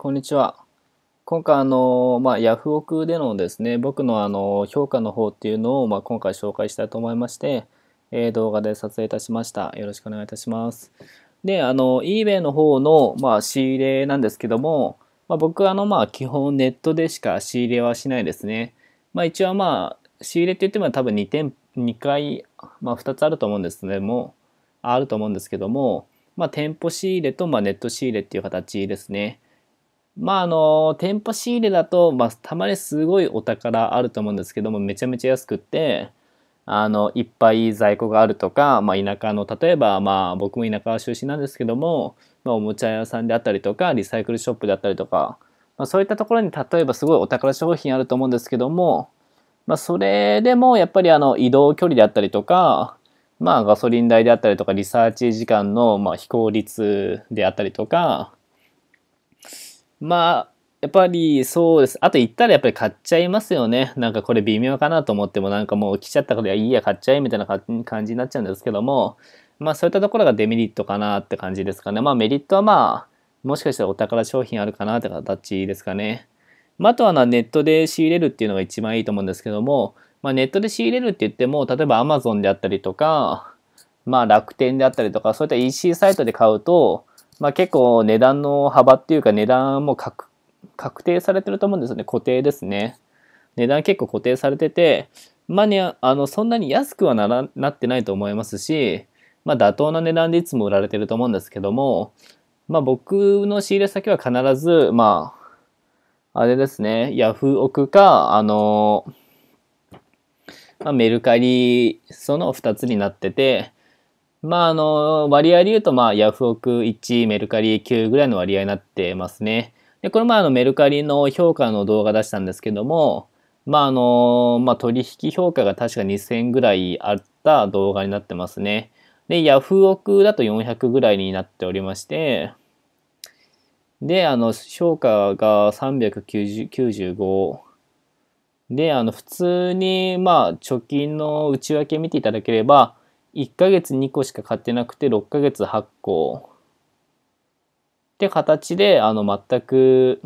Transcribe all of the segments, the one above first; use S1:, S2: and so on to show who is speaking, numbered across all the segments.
S1: こんにちは。今回あの、まあ、ヤフオクでのですね、僕のあの評価の方っていうのを、まあ、今回紹介したいと思いまして、えー、動画で撮影いたしました。よろしくお願いいたします。で、あの、eBay の方の、まあ、仕入れなんですけども、まあ、僕あの、まあ、基本ネットでしか仕入れはしないですね。まあ、一応まあ、仕入れって言っても多分2点、2回、まあ、2つあると思うんですけども、あると思うんですけども、まあ、店舗仕入れと、まあ、ネット仕入れっていう形ですね。まああの、店舗仕入れだと、まあ、たまにすごいお宝あると思うんですけども、めちゃめちゃ安くって、あの、いっぱい在庫があるとか、まあ、田舎の、例えば、まあ、僕も田舎出身なんですけども、まあ、おもちゃ屋さんであったりとか、リサイクルショップであったりとか、まあ、そういったところに、例えばすごいお宝商品あると思うんですけども、まあ、それでも、やっぱりあの、移動距離であったりとか、まあ、ガソリン代であったりとか、リサーチ時間の、まあ、非効率であったりとか、まあ、やっぱりそうです。あと行ったらやっぱり買っちゃいますよね。なんかこれ微妙かなと思ってもなんかもう来ちゃったからいいや買っちゃえみたいな感じになっちゃうんですけども、まあそういったところがデメリットかなって感じですかね。まあメリットはまあ、もしかしたらお宝商品あるかなって形ですかね。まあ、あとはネットで仕入れるっていうのが一番いいと思うんですけども、まあ、ネットで仕入れるって言っても、例えば Amazon であったりとか、まあ楽天であったりとか、そういった EC サイトで買うと、まあ、結構値段の幅っていうか値段も確定されてると思うんですよね。固定ですね。値段結構固定されてて、まあね、あの、そんなに安くはならなってないと思いますし、まあ妥当な値段でいつも売られてると思うんですけども、まあ僕の仕入れ先は必ず、まあ、あれですね、ヤフオクか、あの、まあ、メルカリ、その2つになってて、まあ、あの、割合で言うと、まあ、ヤフオク1、メルカリ9ぐらいの割合になってますね。で、これまあの、メルカリの評価の動画出したんですけども、まあ、あの、まあ、取引評価が確か2000ぐらいあった動画になってますね。で、ヤフオクだと400ぐらいになっておりまして、で、あの、評価が395。で、あの、普通に、まあ、貯金の内訳見ていただければ、1ヶ月2個しか買ってなくて6ヶ月8個って形であの全く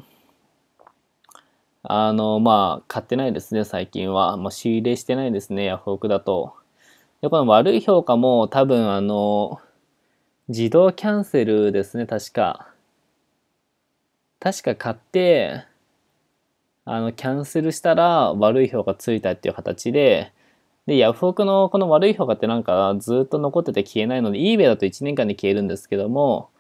S1: あのまあ買ってないですね最近は、まあ、仕入れしてないですねヤフオクだとでこの悪い評価も多分あの自動キャンセルですね確か確か買ってあのキャンセルしたら悪い評価ついたっていう形でで、ヤフオクのこの悪い評価ってなんかずっと残ってて消えないので、eBay だと1年間で消えるんですけども、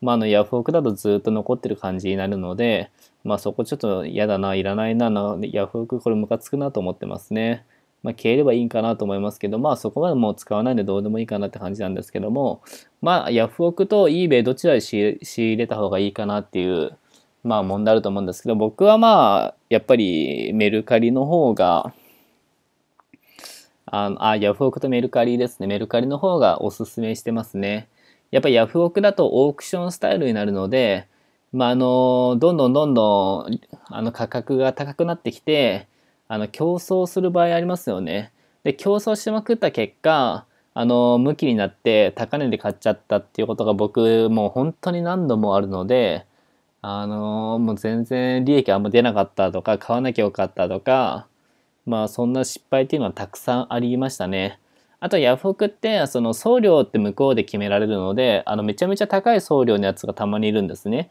S1: まあ、あのヤフオクだとずっと残ってる感じになるので、まあ、そこちょっと嫌だな、いらないな、ヤフオクこれムカつくなと思ってますね。まあ、消えればいいかなと思いますけど、まあそこまでもう使わないんでどうでもいいかなって感じなんですけども、まあヤフオクと eBay どちらで仕入れた方がいいかなっていう、まあ問題あると思うんですけど、僕はまあやっぱりメルカリの方が、あのあ、ヤフオクとメルカリですね。メルカリの方がおすすめしてますね。やっぱヤフオクだとオークションスタイルになるので、まあ、あの、どんどんどんどん、あの、価格が高くなってきて、あの、競争する場合ありますよね。で、競争しまくった結果、あの、向きになって高値で買っちゃったっていうことが僕、もう本当に何度もあるので、あの、もう全然利益あんま出なかったとか、買わなきゃよかったとか、まあそんな失敗っていうのはたくさんありましたね。あとヤフオクってその送料って向こうで決められるのであのめちゃめちゃ高い送料のやつがたまにいるんですね。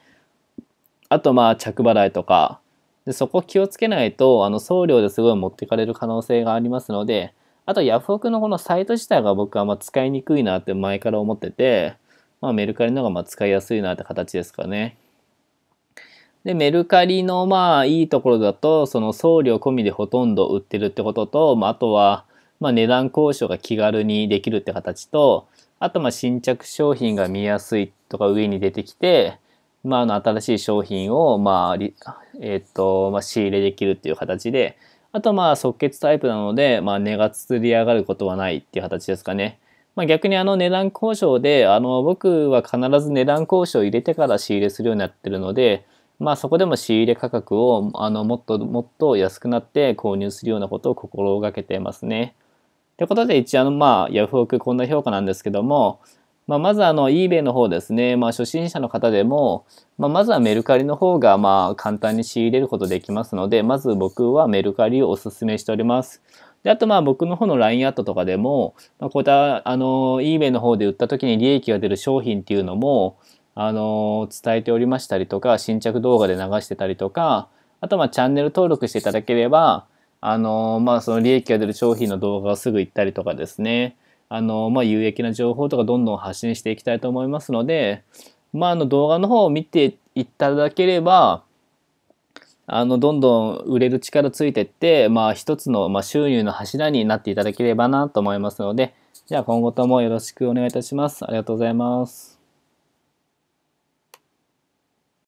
S1: あとまあ着払いとかでそこ気をつけないとあの送料ですごい持ってかれる可能性がありますのであとヤフオクのこのサイト自体が僕はま使いにくいなって前から思ってて、まあ、メルカリの方がま使いやすいなって形ですかね。で、メルカリのまあいいところだと、その送料込みでほとんど売ってるってことと、まあ、あとは、まあ、値段交渉が気軽にできるって形と、あとまあ新着商品が見やすいとか上に出てきて、まあ、あの新しい商品を、まあえっ、ー、とまあ、仕入れできるっていう形で、あとまあ即決タイプなので、まあ、値がつり上がることはないっていう形ですかね。まあ、逆にあの値段交渉であの僕は必ず値段交渉を入れてから仕入れするようになってるので、まあ、そこでも仕入れ価格をあのもっともっと安くなって購入するようなことを心がけてますね。ということで一応あの、まあ、ヤフオクこんな評価なんですけども、まあ、まずあの eBay の方ですね、まあ、初心者の方でも、まあ、まずはメルカリの方がまあ簡単に仕入れることできますのでまず僕はメルカリをおすすめしております。であとまあ僕の方の LINE アットとかでも、まあ、こういったあの eBay の方で売った時に利益が出る商品っていうのも、あの伝えておりましたりとか新着動画で流してたりとかあとはチャンネル登録していただければあのまあその利益が出る商品の動画がすぐ行ったりとかですねあのまあ有益な情報とかどんどん発信していきたいと思いますのでまああの動画の方を見ていただければあのどんどん売れる力ついてって、まあ、一つの、まあ、収入の柱になっていただければなと思いますので、じゃあ今後ともよろしくお願いいたします。ありがとうございます。